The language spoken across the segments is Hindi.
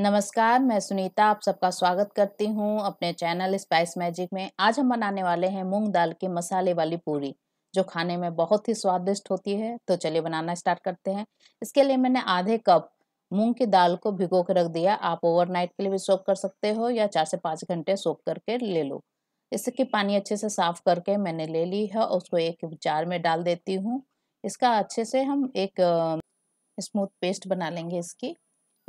नमस्कार मैं सुनीता आप सबका स्वागत करती हूँ अपने चैनल स्पाइस मैजिक में आज हम बनाने वाले हैं मूंग दाल के मसाले वाली पूरी जो खाने में बहुत ही स्वादिष्ट होती है तो चलिए बनाना स्टार्ट करते हैं इसके लिए मैंने आधे कप मूंग की दाल को भिगो के रख दिया आप ओवरनाइट के लिए भी सोप कर सकते हो या चार से पाँच घंटे सोप करके ले लो इसकी पानी अच्छे से साफ करके मैंने ले ली है और उसको एक जार में डाल देती हूँ इसका अच्छे से हम एक स्मूथ पेस्ट बना लेंगे इसकी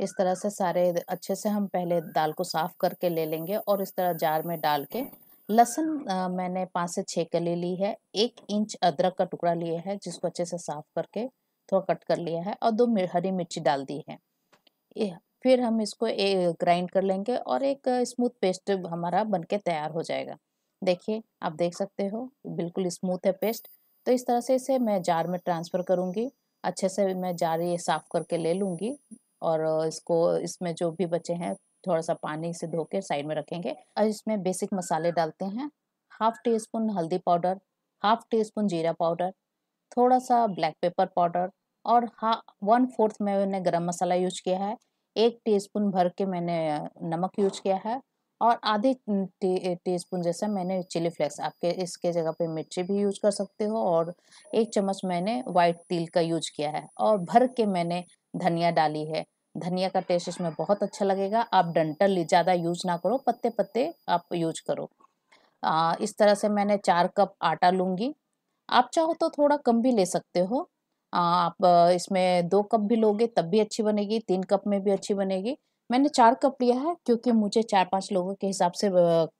इस तरह से सारे अच्छे से हम पहले दाल को साफ़ करके ले लेंगे और इस तरह जार में डाल के लहसुन मैंने पाँच से छः कली ली है एक इंच अदरक का टुकड़ा लिया है जिसको अच्छे से साफ़ करके थोड़ा कट कर लिया है और दो हरी मिर्ची डाल दी है फिर हम इसको ग्राइंड कर लेंगे और एक स्मूथ पेस्ट हमारा बनके तैयार हो जाएगा देखिए आप देख सकते हो बिल्कुल स्मूथ है पेस्ट तो इस तरह से इसे मैं जार में ट्रांसफ़र करूँगी अच्छे से मैं जार ये साफ़ करके ले लूँगी और इसको इसमें जो भी बचे हैं थोड़ा सा पानी से धो के साइड में रखेंगे और इसमें बेसिक मसाले डालते हैं हाफ टी स्पून हल्दी पाउडर हाफ टी स्पून जीरा पाउडर थोड़ा सा ब्लैक पेपर पाउडर और हा वन फोर्थ में मैंने गरम मसाला यूज किया है एक टीस्पून भर के मैंने नमक यूज किया है और आधे टी स्पून जैसा मैंने चिली फ्लेक्स आपके इसके जगह पे मिर्ची भी यूज कर सकते हो और एक चम्मच मैंने वाइट तिल का यूज किया है और भर के मैंने धनिया डाली है धनिया का टेस्ट इसमें बहुत अच्छा लगेगा आप डंटल ज़्यादा यूज ना करो पत्ते पत्ते आप यूज करो आ, इस तरह से मैंने चार कप आटा लूँगी आप चाहो तो थोड़ा कम भी ले सकते हो आ, आप इसमें दो कप भी लोगे तब भी अच्छी बनेगी तीन कप में भी अच्छी बनेगी मैंने चार कप लिया है क्योंकि मुझे चार पाँच लोगों के हिसाब से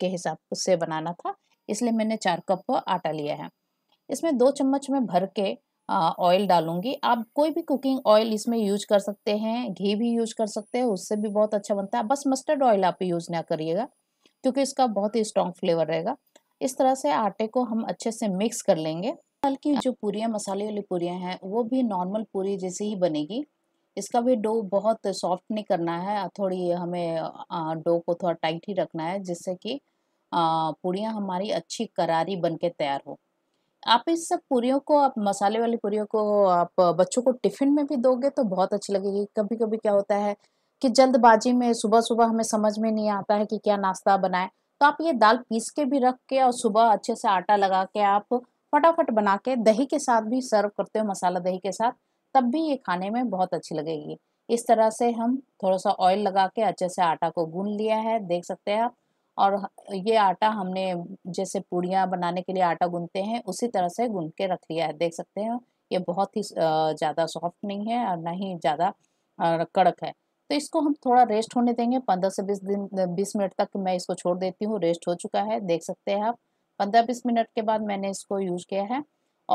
के हिसाब से बनाना था इसलिए मैंने चार कप आटा लिया है इसमें दो चम्मच में भर के ऑयल डालूंगी आप कोई भी कुकिंग ऑयल इसमें यूज कर सकते हैं घी भी यूज कर सकते हैं उससे भी बहुत अच्छा बनता है बस मस्टर्ड ऑयल आप यूज ना करिएगा क्योंकि इसका बहुत ही स्ट्रॉन्ग फ्लेवर रहेगा इस तरह से आटे को हम अच्छे से मिक्स कर लेंगे दाल की जो पूरियाँ मसाले वाली पूरियाँ हैं वो भी नॉर्मल पूरी जैसी ही बनेगी इसका भी डो बहुत सॉफ्ट नहीं करना है थोड़ी हमें डो को थोड़ा टाइट ही रखना है जिससे कि पूड़ियाँ हमारी अच्छी करारी बन के तैयार हो आप इस सब पूरियों को आप मसाले वाली पूरियों को आप बच्चों को टिफ़िन में भी दोगे तो बहुत अच्छी लगेगी कभी कभी क्या होता है कि जल्दबाजी में सुबह सुबह हमें समझ में नहीं आता है कि क्या नाश्ता बनाए तो आप ये दाल पीस के भी रख के और सुबह अच्छे से आटा लगा के आप फटाफट बना के दही के साथ भी सर्व करते हो मसाला दही के साथ तब भी ये खाने में बहुत अच्छी लगेगी इस तरह से हम थोड़ा सा ऑयल लगा के अच्छे से आटा को गून लिया है देख सकते हैं आप और ये आटा हमने जैसे पूड़ियाँ बनाने के लिए आटा गूंथते हैं उसी तरह से गूंद के रख लिया है देख सकते हैं ये बहुत ही ज़्यादा सॉफ्ट नहीं है और ना ही ज़्यादा कड़क है तो इसको हम थोड़ा रेस्ट होने देंगे पंद्रह से बीस दिन बीस मिनट तक मैं इसको छोड़ देती हूँ रेस्ट हो चुका है देख सकते हैं आप पंद्रह बीस मिनट के बाद मैंने इसको यूज किया है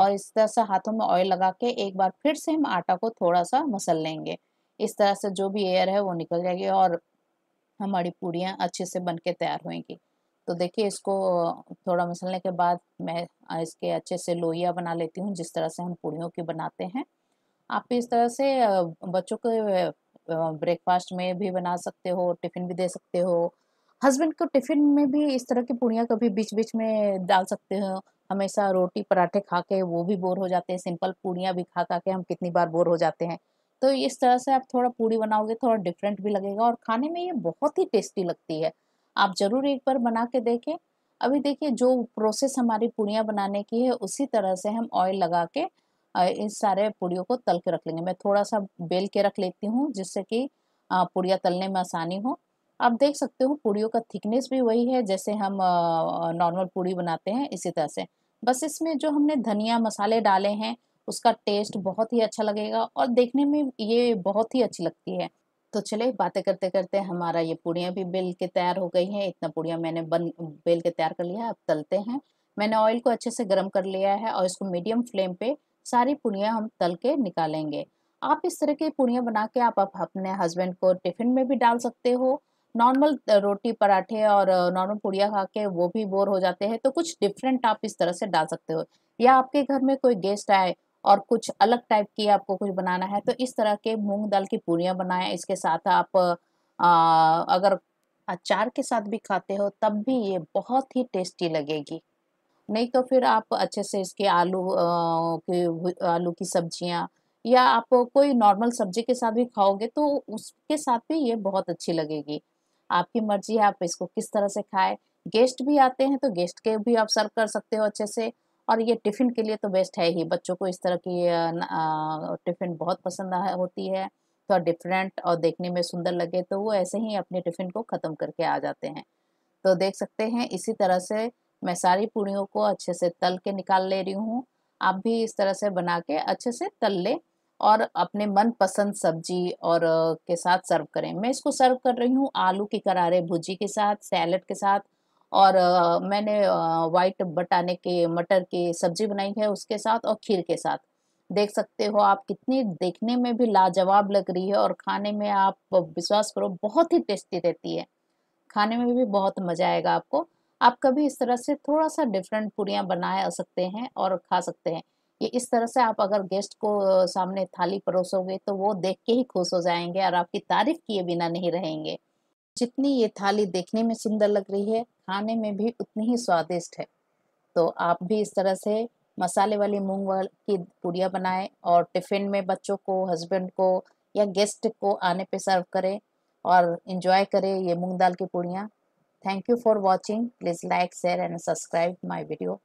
और इस तरह से हाथों में ऑयल लगा के एक बार फिर से हम आटा को थोड़ा सा मसल लेंगे इस तरह से जो भी एयर है वो निकल जाएगी और हमारी पूड़ियाँ अच्छे से बन के तैयार होंगी तो देखिए इसको थोड़ा मसलने के बाद मैं इसके अच्छे से लोहिया बना लेती हूँ जिस तरह से हम पूड़ियों की बनाते हैं आप इस तरह से बच्चों के ब्रेकफास्ट में भी बना सकते हो टिफ़िन भी दे सकते हो हस्बैंड को टिफ़िन में भी इस तरह की पूड़ियाँ कभी बीच बीच में डाल सकते हो हमेशा रोटी पराठे खा के वो भी बोर हो जाते हैं सिंपल पूड़ियाँ भी खा खा के हम कितनी बार बोर हो जाते हैं तो इस तरह से आप थोड़ा पूड़ी बनाओगे थोड़ा डिफरेंट भी लगेगा और खाने में ये बहुत ही टेस्टी लगती है आप ज़रूर एक बार बना के देखें अभी देखिए जो प्रोसेस हमारी पूड़ियाँ बनाने की है उसी तरह से हम ऑयल लगा के इन सारे पूड़ियों को तल के रख लेंगे मैं थोड़ा सा बेल के रख लेती हूँ जिससे कि पूड़ियाँ तलने में आसानी हो आप देख सकते हो पूड़ियों का थिकनेस भी वही है जैसे हम नॉर्मल पूड़ी बनाते हैं इसी तरह से बस इसमें जो हमने धनिया मसाले डाले हैं उसका टेस्ट बहुत ही अच्छा लगेगा और देखने में ये बहुत ही अच्छी लगती है तो चले बातें करते करते हमारा ये पूड़ियाँ भी बेल के तैयार हो गई हैं इतना पूड़ियाँ मैंने बन बेल के तैयार कर लिया है अब तलते हैं मैंने ऑयल को अच्छे से गर्म कर लिया है और इसको मीडियम फ्लेम पे सारी पूड़ियाँ हम तल के निकालेंगे आप इस तरह की पूड़ियाँ बना के आप, आप अपने हस्बैंड को टिफिन में भी डाल सकते हो नॉर्मल रोटी पराठे और नॉर्मल पूड़ियाँ खा के वो भी बोर हो जाते हैं तो कुछ डिफरेंट आप इस तरह से डाल सकते हो या आपके घर में कोई गेस्ट आए और कुछ अलग टाइप की आपको कुछ बनाना है तो इस तरह के मूंग दाल की पूड़ियाँ बनाएं इसके साथ आप आ, अगर अचार के साथ भी खाते हो तब भी ये बहुत ही टेस्टी लगेगी नहीं तो फिर आप अच्छे से इसके आलू की आलू की सब्जियाँ या आप कोई नॉर्मल सब्जी के साथ भी खाओगे तो उसके साथ भी ये बहुत अच्छी लगेगी आपकी मर्जी है आप इसको किस तरह से खाएं गेस्ट भी आते हैं तो गेस्ट के भी आप सर्व कर सकते हो अच्छे से और ये टिफ़िन के लिए तो बेस्ट है ही बच्चों को इस तरह की टिफ़िन बहुत पसंद होती है तो डिफरेंट और देखने में सुंदर लगे तो वो ऐसे ही अपने टिफ़िन को ख़त्म करके आ जाते हैं तो देख सकते हैं इसी तरह से मैं सारी पूड़ियों को अच्छे से तल के निकाल ले रही हूँ आप भी इस तरह से बना के अच्छे से तल ले और अपने मनपसंद सब्जी और के साथ सर्व करें मैं इसको सर्व कर रही हूँ आलू की करारे भुजी के साथ सैलड के साथ और आ, मैंने वाइट बटाने के मटर की सब्जी बनाई है उसके साथ और खीर के साथ देख सकते हो आप कितनी देखने में भी लाजवाब लग रही है और खाने में आप विश्वास करो बहुत ही टेस्टी रहती है खाने में भी बहुत मज़ा आएगा आपको आप कभी इस तरह से थोड़ा सा डिफरेंट पूरियाँ बना सकते हैं और खा सकते हैं ये इस तरह से आप अगर गेस्ट को सामने थाली परोसोगे तो वो देख के ही खुश हो जाएंगे और आपकी तारीफ किए बिना नहीं रहेंगे जितनी ये थाली देखने में सुंदर लग रही है खाने में भी उतनी ही स्वादिष्ट है तो आप भी इस तरह से मसाले वाली मूंग की पूड़ियाँ बनाएं और टिफ़िन में बच्चों को हस्बैंड को या गेस्ट को आने पे सर्व करें और इन्जॉय करें ये मूंग दाल की पूड़ियाँ thank you for watching please like share and subscribe my video